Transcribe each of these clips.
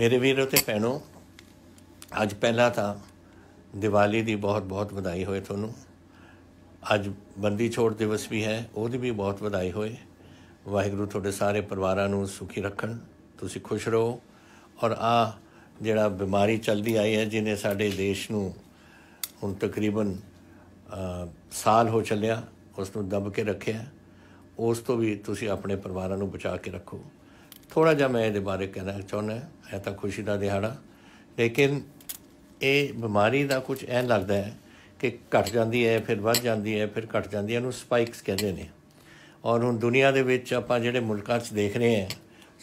ਮੇਰੇ ਵੀਰੋ ਤੇ ਭੈਣੋ ਅੱਜ ਪਹਿਲਾ ਤਾਂ ਦੀਵਾਲੀ ਦੀ ਬਹੁਤ-ਬਹੁਤ ਵਧਾਈ ਹੋਏ ਤੁਹਾਨੂੰ ਅੱਜ ਬੰਦੀ ਛੋੜ ਦਿਵਸ ਵੀ ਹੈ ਉਹਦੀ ਵੀ ਬਹੁਤ ਵਧਾਈ ਹੋਏ ਵਾਹਿਗੁਰੂ ਤੁਹਾਡੇ ਸਾਰੇ ਪਰਿਵਾਰਾਂ ਨੂੰ ਸੁਖੀ ਰੱਖਣ ਤੁਸੀਂ ਖੁਸ਼ ਰਹੋ ਔਰ ਆ ਜਿਹੜਾ ਬਿਮਾਰੀ ਚੱਲਦੀ ਆਈ ਹੈ ਜਿਹਨੇ ਸਾਡੇ ਦੇਸ਼ ਨੂੰ ਹੁਣ ਤਕਰੀਬਨ ਸਾਲ ਹੋ ਚੱਲਿਆ ਉਸ ਨੂੰ ਦਬ ਕੇ ਰੱਖਿਆ ਉਸ ਤੋਂ ਵੀ ਤੁਸੀਂ ਆਪਣੇ ਪਰਿਵਾਰਾਂ ਨੂੰ ਬਚਾ ਕੇ ਰੱਖੋ ਥੋੜਾ ਜਿਹਾ ਮੈਂ ਇਹਦੇ ਬਾਰੇ ਕਹਿਣਾ ਚਾਹੁੰਦਾ ਹੈ ਤਾਂ ਖੁਸ਼ੀ ਦਾ ਦਿਹਾੜਾ ਲੇਕਿਨ ਇਹ ਬਿਮਾਰੀ ਦਾ ਕੁਝ ਐਂ ਲੱਗਦਾ ਹੈ ਕਿ ਘਟ ਜਾਂਦੀ ਹੈ ਫਿਰ ਵੱਧ ਜਾਂਦੀ ਹੈ ਫਿਰ ਘਟ ਜਾਂਦੀ ਹੈ ਉਹਨੂੰ ਸਪਾਈਕਸ ਕਹਿੰਦੇ ਨੇ ਔਰ ਹੁਣ ਦੁਨੀਆ ਦੇ ਵਿੱਚ ਆਪਾਂ ਜਿਹੜੇ ਮੁਲਕਾਂ 'ਚ ਦੇਖ ਰਹੇ ਹਾਂ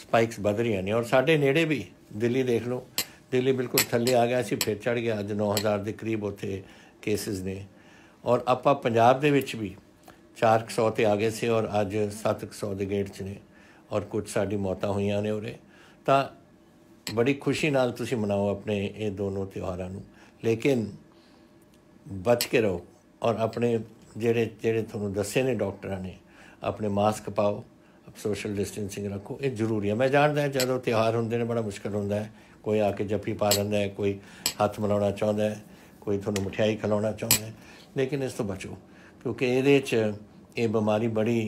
ਸਪਾਈਕਸ ਵੱਧ ਰਹੀਆਂ ਨੇ ਔਰ ਸਾਡੇ ਨੇੜੇ ਵੀ ਦਿੱਲੀ ਦੇਖ ਲਓ ਦਿੱਲੀ ਬਿਲਕੁਲ ਥੱਲੇ ਆ ਗਿਆ ਸੀ ਫਿਰ ਚੜ ਗਿਆ ਅੱਜ 9000 ਦੇ ਕਰੀਬ ਉੱਥੇ ਕੇਸਿਸ ਨੇ ਔਰ ਆਪਾਂ ਪੰਜਾਬ ਦੇ ਵਿੱਚ ਵੀ 400 ਤੇ ਆ ਗਏ ਸੀ ਔਰ ਅੱਜ 700 ਦੇ ਗੇਟ 'ਚ ਨੇ ਔਰ ਕੁਝ ਸਾਡੀ ਮੌਤਾਂ ਹੋਈਆਂ ਨੇ ਉਰੇ ਤਾਂ ਬੜੀ ਖੁਸ਼ੀ ਨਾਲ ਤੁਸੀਂ ਮਨਾਓ ਆਪਣੇ ਇਹ ਦੋਨੋਂ ਤਿਉਹਾਰਾਂ ਨੂੰ ਲੇਕਿਨ ਬਚ ਕੇ ਰਹੋ ਔਰ ਆਪਣੇ ਜਿਹੜੇ ਜਿਹੜੇ ਤੁਹਾਨੂੰ ਦੱਸੇ ਨੇ ਡਾਕਟਰਾਂ ਨੇ ਆਪਣੇ ਮਾਸਕ ਪਾਓ ਸੋਸ਼ਲ ਡਿਸਟੈਂਸਿੰਗ ਰੱਖੋ ਇਹ ਜ਼ਰੂਰੀ ਹੈ ਮੈਂ ਜਾਣਦਾ ਜਦੋਂ ਤਿਉਹਾਰ ਹੁੰਦੇ ਨੇ ਬੜਾ ਮੁਸ਼ਕਲ ਹੁੰਦਾ ਹੈ ਕੋਈ ਆ ਕੇ ਜੱਫੀ ਪਾ ਲੈਂਦਾ ਹੈ ਕੋਈ ਹੱਥ ਮਲਾਉਣਾ ਚਾਹੁੰਦਾ ਹੈ ਕੋਈ ਤੁਹਾਨੂੰ ਮਠਿਆਈ ਖਿਲਾਉਣਾ ਚਾਹੁੰਦਾ ਹੈ ਲੇਕਿਨ ਇਸ ਤੋਂ ਬਚੋ ਕਿਉਂਕਿ ਇਹਦੇ 'ਚ ਇਹ ਬਿਮਾਰੀ ਬੜੀ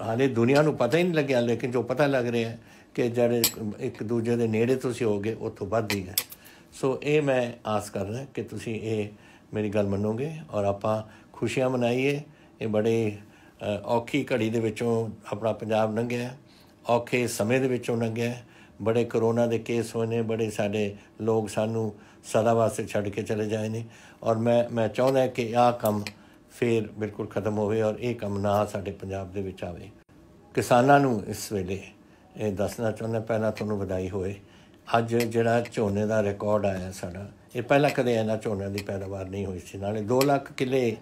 ਹਾਲੇ ਦੁਨੀਆ ਨੂੰ ਪਤਾ ਹੀ ਨਹੀਂ ਲੱਗਿਆ ਲੇਕਿਨ ਜੋ ਪਤਾ ਲੱਗ ਰਿਹਾ ਹੈ ਕਿ ਜਿਹੜੇ ਇੱਕ ਦੂਜੇ ਦੇ ਨੇੜੇ ਤੁਸੀਂ ਹੋਗੇ ਉੱਥੋਂ ਵੱਧ ਹੀ ਹੈ ਸੋ ਇਹ ਮੈਂ ਆਸ ਕਰ ਰਿਹਾ ਕਿ ਤੁਸੀਂ ਇਹ ਮੇਰੀ ਗੱਲ ਮੰਨੋਗੇ ਔਰ ਆਪਾਂ ਖੁਸ਼ੀਆਂ ਮਨਾਈਏ ਇਹ ਬੜੇ ਔਖੀ ਘੜੀ ਦੇ ਵਿੱਚੋਂ ਆਪਣਾ ਪੰਜਾਬ ਲੰਘਿਆ ਔਖੇ ਸਮੇਂ ਦੇ ਵਿੱਚੋਂ ਲੰਘਿਆ ਬੜੇ ਕਰੋਨਾ ਦੇ ਕੇਸ ਹੋਏ ਨੇ ਬੜੇ ਸਾਡੇ ਲੋਕ ਸਾਨੂੰ ਸਦਾ ਵਾਸਤੇ ਛੱਡ ਕੇ ਚਲੇ ਜਾਏ ਨੇ ਔਰ ਮੈਂ ਮੈਂ ਚਾਹੁੰਦਾ ਕਿ ਆਹ ਕੰਮ ਫੇਰ ਬਿਲਕੁਲ ਖਤਮ ਹੋਵੇ ਔਰ ਇਹ ਕੰਮ ਨਾ ਸਾਡੇ ਪੰਜਾਬ ਦੇ ਵਿੱਚ ਆਵੇ ਕਿਸਾਨਾਂ ਨੂੰ ਇਸ ਵੇਲੇ ਇਹ ਦੱਸਣਾ ਚਾਹੁੰਦਾ ਪਹਿਲਾਂ ਤੁਹਾਨੂੰ ਵਧਾਈ ਹੋਵੇ ਅੱਜ ਜਿਹੜਾ ਝੋਨੇ ਦਾ ਰਿਕਾਰਡ ਆਇਆ ਸਾਡਾ ਇਹ ਪਹਿਲਾਂ ਕਦੇ ਇਹਨਾਂ ਝੋਨੇ ਦੀ ਪੈਦਾਵਾਰ ਨਹੀਂ ਹੋਈ ਸੀ ਨਾਲੇ 2 ਲੱਖ ਕਿਲੇ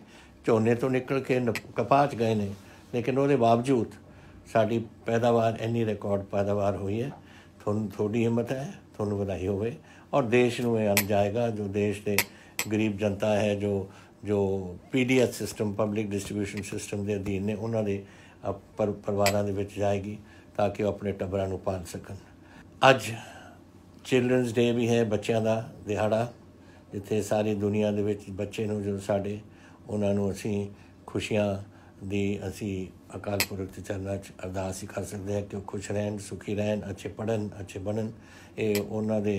ਝੋਨੇ ਤੋਂ ਨਿਕਲ ਕੇ ਕਪਾਹ ਚ ਗਏ ਨੇ ਲੇਕਿਨ ਉਹਦੇ ਬਾਵਜੂਦ ਸਾਡੀ ਪੈਦਾਵਾਰ ਇੰਨੀ ਰਿਕਾਰਡ ਪੈਦਾਵਾਰ ਹੋਈ ਹੈ ਤੁਹਾਨੂੰ ਥੋੜੀ ਹਿੰਮਤ ਹੈ ਤੁਹਾਨੂੰ ਵਧਾਈ ਹੋਵੇ ਔਰ ਦੇਸ਼ ਨੂੰ ਇਹ ਅਨ ਜਾਏਗਾ ਜੋ ਦੇਸ਼ ਦੇ ਗਰੀਬ ਜਨਤਾ ਹੈ ਜੋ ਜੋ PDS system public distribution system ਦੇ ਅਧੀਨ ਨੇ ਉਹਨਾਂ ਦੇ ਪਰਿਵਾਰਾਂ ਦੇ ਵਿੱਚ ਜਾਏਗੀ ਤਾਂ ਕਿ ਉਹ ਆਪਣੇ ਟੱਬਰਾਂ ਨੂੰ ਪਾਲ ਸਕਣ ਅੱਜ ਚਿਲड्रनਸ ਡੇ ਵੀ ਹੈ ਬੱਚਿਆਂ ਦਾ ਦਿਹਾੜਾ ਜਿੱਥੇ ਸਾਰੀ ਦੁਨੀਆ ਦੇ ਵਿੱਚ ਬੱਚੇ ਨੂੰ ਜੋ ਸਾਡੇ ਉਹਨਾਂ ਨੂੰ ਅਸੀਂ ਖੁਸ਼ੀਆਂ ਦੀ ਅਸੀਂ ਅਕਾਲ ਪੁਰਖ ਦੇ ਚਰਨਾਂ 'ਚ ਅਰਦਾਸ ਹੀ ਕਰ ਸਕਦੇ ਹਾਂ ਕਿ ਉਹ ਖੁਸ਼ ਰਹਿਣ ਸੁਖੀ ਰਹਿਣ ਅੱਛੇ ਪੜਨ ਅੱਛੇ ਬਣਨ ਇਹ ਉਹਨਾਂ ਦੇ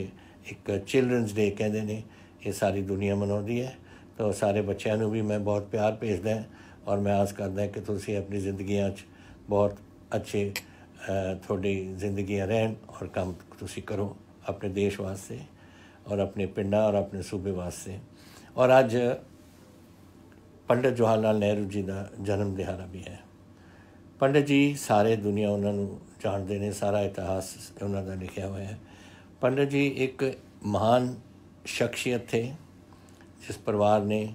ਇੱਕ ਚਿਲड्रनਸ ਡੇ ਕਹਿੰਦੇ ਨੇ ਇਹ ਸਾਰੀ ਦੁਨੀਆ ਮਨਾਉਂਦੀ ਹੈ ਤਾਂ ਸਾਰੇ ਬੱਚਿਆਂ ਨੂੰ ਵੀ ਮੈਂ ਬਹੁਤ ਪਿਆਰ ਭੇਜਦਾ ਔਰ ਮੈਂ ਆਸ ਕਰਦਾ ਕਿ ਤੁਸੀਂ ਆਪਣੀ ਜ਼ਿੰਦਗੀਆਂ 'ਚ ਬਹੁਤ ਅੱਛੇ ਤੁਹਾਡੀ ਜ਼ਿੰਦਗੀਆਂ ਰਹਿਣ ਔਰ ਕੰਮ ਤੁਸੀਂ ਕਰੋ ਆਪਣੇ ਦੇਸ਼ ਵਾਸਤੇ ਔਰ ਆਪਣੇ ਪਿੰਡਾਂ ਔਰ ਆਪਣੇ ਸੂਬੇ ਵਾਸਤੇ ਔਰ ਅੱਜ ਪੰਡਤ ਜਵਾਹਰ ਲਾਲ ਨਹਿਰੂ ਜੀ ਦਾ ਜਨਮ ਦਿਹਾੜਾ ਵੀ ਹੈ ਪੰਡਤ ਜੀ ਸਾਰੇ ਦੁਨੀਆ ਉਹਨਾਂ ਨੂੰ ਜਾਣਦੇ ਨੇ ਸਾਰਾ ਇਤਿਹਾਸ ਉਹਨਾਂ ਦਾ ਲਿਖਿਆ ਹੋਇਆ ਹੈ ਪੰਡਤ ਜੀ ਇੱਕ ਮਹਾਨ ਸ਼ਖਸੀਅਤ ਥੇ ਇਸ ਪਰਿਵਾਰ ਨੇ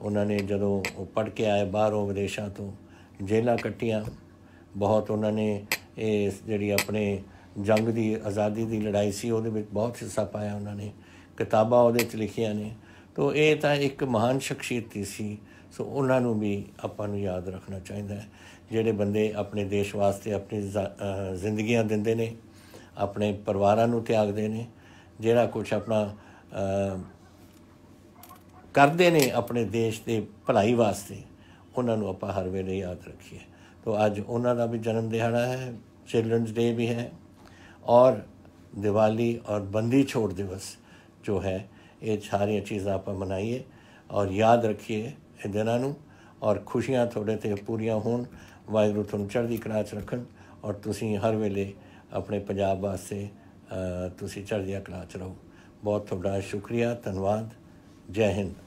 ਉਹਨਾਂ ਨੇ ਜਦੋਂ ਉਹ ਪੜ ਕੇ ਆਏ ਬਾਹਰੋਂ ਵਿਦੇਸ਼ਾਂ ਤੋਂ ਜੇਲਾ ਕੱਟੀਆਂ ਬਹੁਤ ਉਹਨਾਂ ਨੇ ਇਹ ਜਿਹੜੀ ਆਪਣੇ ਜੰਗ ਦੀ ਆਜ਼ਾਦੀ ਦੀ ਲੜਾਈ ਸੀ ਉਹਦੇ ਵਿੱਚ ਬਹੁਤ ਹਿੱਸਾ ਪਾਇਆ ਉਹਨਾਂ ਨੇ ਕਿਤਾਬਾਂ ਉਹਦੇ ਚ ਲਿਖੀਆਂ ਨੇ ਤੋਂ ਇਹ ਤਾਂ ਇੱਕ ਮਹਾਨ ਸ਼ਖਸੀਅਤ ਸੀ ਸੋ ਉਹਨਾਂ ਨੂੰ ਵੀ ਆਪਾਂ ਨੂੰ ਯਾਦ ਰੱਖਣਾ ਚਾਹੀਦਾ ਹੈ ਜਿਹੜੇ ਬੰਦੇ ਆਪਣੇ ਦੇਸ਼ ਵਾਸਤੇ ਆਪਣੀ ਜ਼ਿੰਦਗੀਆਂ ਦਿੰਦੇ ਨੇ ਆਪਣੇ ਪਰਿਵਾਰਾਂ ਨੂੰ ਤਿਆਗਦੇ ਨੇ ਜਿਹੜਾ ਕੁਝ ਆਪਣਾ ਕਰਦੇ ਨੇ ਆਪਣੇ ਦੇਸ਼ ਦੇ ਭਲਾਈ ਵਾਸਤੇ ਉਹਨਾਂ ਨੂੰ ਆਪਾਂ ਹਰ ਵੇਲੇ ਯਾਦ ਰੱਖੀਏ ਤੋਂ ਅੱਜ ਉਹਨਾਂ ਦਾ ਵੀ ਜਨਮ ਦਿਹਾੜਾ ਹੈ ਚਿਲਡਰਨਸ ਡੇ ਵੀ ਹੈ ਔਰ ਦੀਵਾਲੀ ਔਰ ਬੰਦੀ ਛੋੜ ਦਿਵਸ ਜੋ ਹੈ ਇਹ ਸਾਰੀਆਂ ਚੀਜ਼ਾਂ ਆਪਾਂ ਮਨਾਈਏ ਔਰ ਯਾਦ ਰੱਖੀਏ ਇਹ ਦਿਨਾਂ ਨੂੰ ਔਰ ਖੁਸ਼ੀਆਂ ਤੁਹਾਡੇ ਤੇ ਪੂਰੀਆਂ ਹੋਣ ਵਾਇਰੂ ਤੁਹਾਨੂੰ ਚੜ੍ਹਦੀ ਕਲਾ ਚ ਰੱਖਣ ਔਰ ਤੁਸੀਂ ਹਰ ਵੇਲੇ ਆਪਣੇ ਪੰਜਾਬ ਵਾਸਤੇ ਤੁਸੀਂ ਚੜ੍ਹਦੀ ਕਲਾ ਚ ਰਹੋ ਬਹੁਤ ਤੁਹਾਡਾ ਸ਼ੁਕਰੀਆ ਧੰਨਵਾਦ ਜੈ ਹਿੰਦ